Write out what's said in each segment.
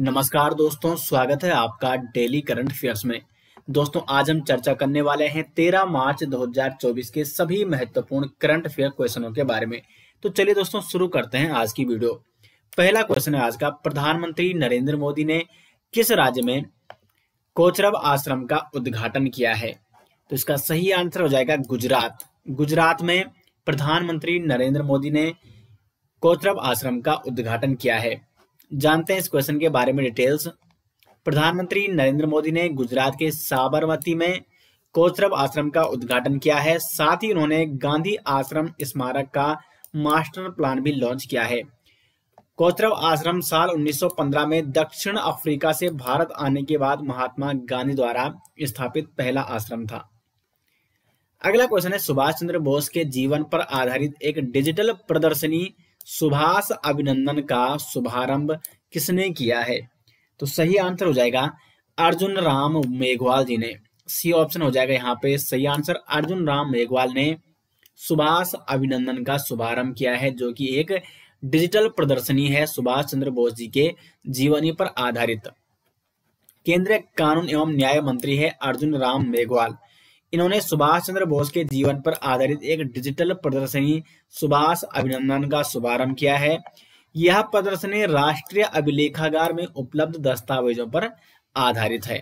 नमस्कार दोस्तों स्वागत है आपका डेली करंट अफेयर्स में दोस्तों आज हम चर्चा करने वाले हैं 13 मार्च 2024 के सभी महत्वपूर्ण करंट अफेयर क्वेश्चनों के बारे में तो चलिए दोस्तों शुरू करते हैं आज की वीडियो पहला क्वेश्चन है आज का प्रधानमंत्री नरेंद्र मोदी ने किस राज्य में कोचरब आश्रम का उद्घाटन किया है तो इसका सही आंसर हो जाएगा गुजरात गुजरात में प्रधानमंत्री नरेंद्र मोदी ने कोचरब आश्रम का उद्घाटन किया है जानते हैं इस क्वेश्चन के बारे में डिटेल्स प्रधानमंत्री नरेंद्र मोदी ने गुजरात के साबरमती में कोचरब आश्रम का उद्घाटन किया है साथ ही उन्होंने गांधी आश्रम स्मारक का मास्टर प्लान भी लॉन्च किया है कोचरब आश्रम साल 1915 में दक्षिण अफ्रीका से भारत आने के बाद महात्मा गांधी द्वारा स्थापित पहला आश्रम था अगला क्वेश्चन है सुभाष चंद्र बोस के जीवन पर आधारित एक डिजिटल प्रदर्शनी सुभाष अभिनंदन का शुभारंभ किसने किया है तो सही आंसर हो जाएगा अर्जुन राम मेघवाल जी ने सी ऑप्शन हो जाएगा यहाँ पे सही आंसर अर्जुन राम मेघवाल ने सुभाष अभिनंदन का शुभारंभ किया है जो कि एक डिजिटल प्रदर्शनी है सुभाष चंद्र बोस जी के जीवनी पर आधारित केंद्रीय कानून एवं न्याय मंत्री है अर्जुन राम मेघवाल इन्होंने सुभाष चंद्र बोस के जीवन पर आधारित एक डिजिटल प्रदर्शनी सुभाष अभिनंदन का शुभारंभ किया है यह प्रदर्शनी राष्ट्रीय अभिलेखागार में उपलब्ध दस्तावेजों पर आधारित है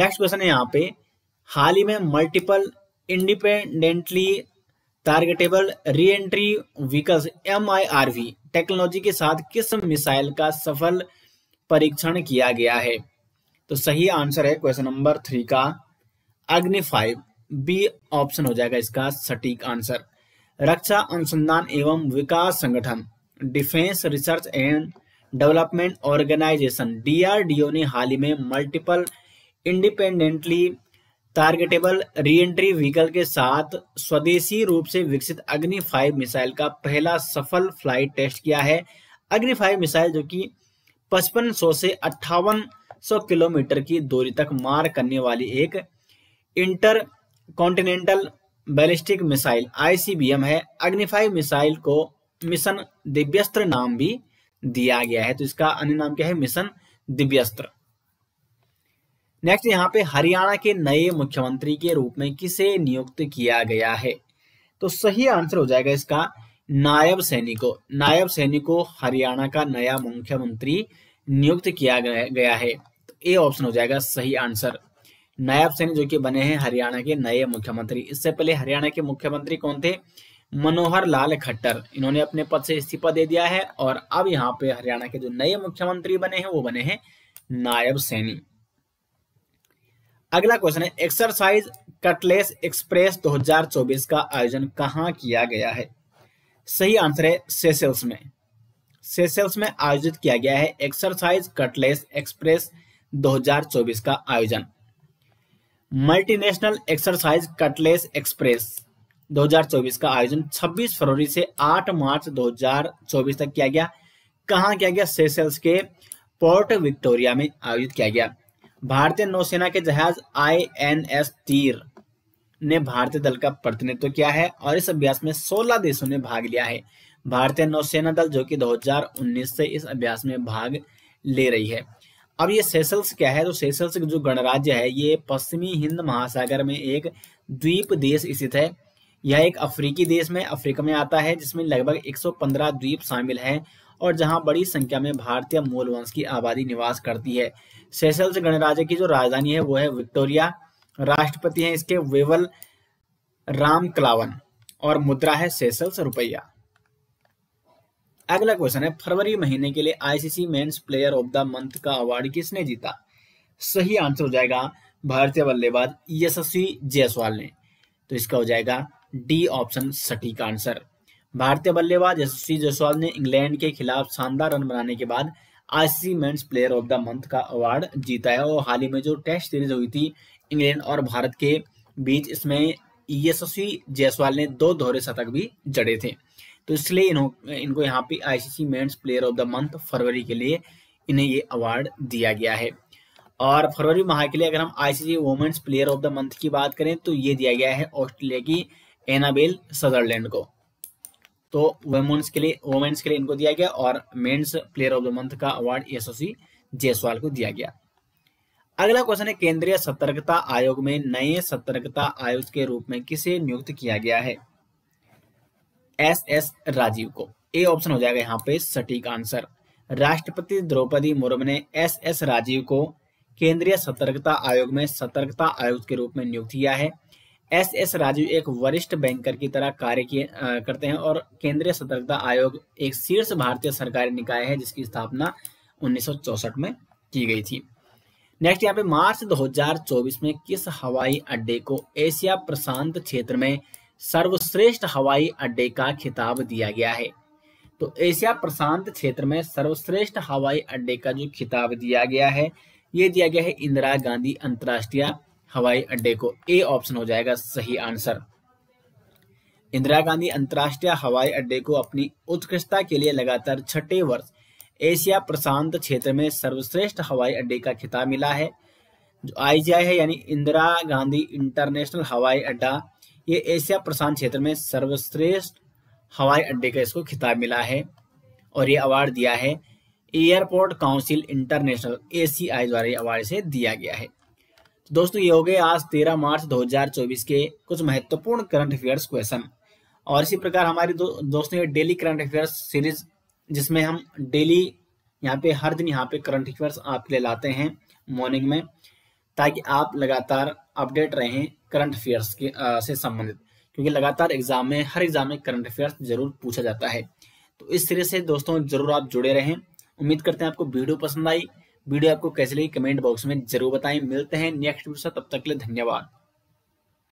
नेक्स्ट क्वेश्चन है यहाँ पे हाल ही में multiple independently targetable reentry vehicles M technology के साथ किस मिसाइल का सफल परीक्षण किया गया है तो सही आंसर है क्वेश्चन नंबर थ्री का अग्नि फाइव बी ऑप्शन हो जाएगा इसका सटीक आंसर रक्षा अनुसंधान एवं विकास संगठन defence research and development organisation DRDO ने हाल ही में multiple independently targetable reentry vehicle के साथ स्वदेशी रूप से विकसित अग्नि फाइव मिसाइल का पहला सफल फ्लाइट टेस्ट किया है अग्नि फाइव मिसाइल जो कि पचपन से अट्ठावन किलोमीटर की दूरी तक मार करने वाली एक intercontinental ballistic missile ICBM है अग्निफाई मिसाइल को मिशन दिव्यस्त्र नाम भी दिया गया है तो इसका अन्य नाम क्या है मिशन दिव्यस्त्र नेक्स्ट यहाँ पे हरियाणा के नए मुख्यमंत्री के रूप में किसे नियुक्त किया गया है तो सही आंसर हो जाएगा इसका नायब सैनिको नायब सैनिको हरियाणा का नया मुख्यमंत्री नियुक्त किया गया है तो ए ऑप्शन हो जाएगा सही आंसर नायब सैनी जो कि बने हैं हरियाणा के नए मुख्यमंत्री इससे पहले हरियाणा के मुख्यमंत्री कौन थे मनोहर लाल खट्टर इन्होंने अपने पद से इस्तीफा दे दिया है और अब यहाँ पे हरियाणा के जो नए मुख्यमंत्री बने हैं वो बने हैं नायब सैनी अगला क्वेश्चन है एक्सरसाइज कटलेस एक्सप्रेस 2024 का आयोजन कहाँ किया गया है सही आंसर है सेसेल्स में सेसेल्स में आयोजित किया गया है एक्सरसाइज कटलेस एक्सप्रेस 2024 का आयोजन मल्टीनेशनल एक्सरसाइज कटलेस एक्सप्रेस 2024 का आयोजन 26 फरवरी से 8 मार्च 2024 तक किया गया कहा किया गया सेशल्स के पोर्ट विक्टोरिया में आयोजित किया गया भारतीय नौसेना के जहाज आई एन एस तीर ने भारतीय दल का प्रतिनिधित्व किया है और इस अभ्यास में 16 देशों ने भाग लिया है भारतीय नौसेना दल जो कि 2019 से इस अभ्यास में भाग ले रही है अब ये सेसल्स क्या है तो सेसल्स जो गणराज्य है ये पश्चिमी हिंद महासागर में एक द्वीप देश स्थित है यह एक अफ्रीकी देश में अफ्रीका में आता है जिसमें लगभग 115 द्वीप शामिल हैं और जहां बड़ी संख्या में भारतीय मूल वंश की आबादी निवास करती है सेसल्स गणराज्य की जो राजधानी है वो है विक्टोरिया राष्ट्रपति है इसके वेवल राम क्लावन और मुद्रा है सेसल्स रुपया अगला क्वेश्चन है फरवरी महीने के लिए ICC men's player of the month का अवार्ड किसने जीता सही आंसर हो जाएगा भारतीय बल्लेबाज यशस्वी जायसवाल ने तो इसका हो जाएगा डी ऑप्शन सटीक आंसर भारतीय बल्लेबाज यशस्वी जायसवाल ने इंग्लैंड के खिलाफ शानदार रन बनाने के बाद ICC men's player of the month का अवार्ड जीता है और हाल ही में जो टेस्ट सीरीज हुई थी इंग्लैंड और भारत के बीच इसमें यशस्वी जायसवाल ने दो दोहरे शतक भी जड़े थे तो इसलिए इन्हों इनको यहाँ पे ICC men's player of the month फरवरी के लिए इन्हें ये अवार्ड दिया गया है और फरवरी माह के लिए अगर हम ICC women's player of the month की बात करें तो ये दिया गया है ऑस्ट्रेलिया की एनाबेल सदरलैंड को तो वुमेन्स के लिए वुमेन्स के लिए इनको दिया गया और men's player of the month का अवार्ड एसओसी जयसवाल को दिया गया अगला क्वेश्चन है केंद्रीय सतर्कता आयोग में नए सतर्कता आयुक्त के रूप में किसे नियुक्त किया गया है एस एस राजीव को ए ऑप्शन हो जाएगा यहाँ पे सटीक आंसर राष्ट्रपति द्रौपदी मुर्मू ने एस एस राजीव को केंद्रीय सतर्कता आयोग में सतर्कता आयुक्त के रूप में नियुक्त किया है एस एस राजीव एक वरिष्ठ बैंकर की तरह कार्य किए करते हैं और केंद्रीय सतर्कता आयोग एक शीर्ष भारतीय सरकारी निकाय है जिसकी स्थापना 1964 में की गई थी नेक्स्ट यहाँ पे मार्च 2024 में किस हवाई अड्डे को एशिया प्रशांत क्षेत्र में सर्वश्रेष्ठ हवाई अड्डे का खिताब दिया गया है तो एशिया प्रशांत क्षेत्र में सर्वश्रेष्ठ हवाई अड्डे का जो खिताब दिया गया है ये दिया गया है इंदिरा गांधी अंतर्राष्ट्रीय हवाई अड्डे को ए ऑप्शन हो जाएगा सही आंसर इंदिरा गांधी अंतर्राष्ट्रीय हवाई अड्डे को अपनी उत्कृष्टता के लिए लगातार छठे वर्ष एशिया प्रशांत क्षेत्र में सर्वश्रेष्ठ हवाई अड्डे का खिताब मिला है जो आई है यानी इंदिरा गांधी इंटरनेशनल हवाई अड्डा ये एशिया प्रशांत क्षेत्र में सर्वश्रेष्ठ हवाई अड्डे का इसको खिताब मिला है और ये अवार्ड दिया है एयरपोर्ट काउंसिल इंटरनेशनल ए द्वारा ये अवार्ड इसे दिया गया है तो दोस्तों ये हो गए आज 13 मार्च 2024 के कुछ महत्वपूर्ण करंट अफेयर्स क्वेश्चन और इसी प्रकार हमारी दो, दोस्तों ये डेली करंट अफेयर्स सीरीज जिसमें हम डेली यहाँ पे हर दिन यहाँ पे करंट अफेयर्स आपके लिए लाते हैं मॉर्निंग में ताकि आप लगातार अपडेट रहें करंट अफेयर्स के आ, से संबंधित क्योंकि लगातार एग्जाम में हर एग्जाम में करंट अफेयर्स जरूर पूछा जाता है तो इस तरह से दोस्तों जरूर आप जुड़े रहें उम्मीद करते हैं आपको वीडियो पसंद आई वीडियो आपको कैसे लगी कमेंट बॉक्स में जरूर बताएं मिलते हैं नेक्स्ट वीडियो से तब तक के लिए धन्यवाद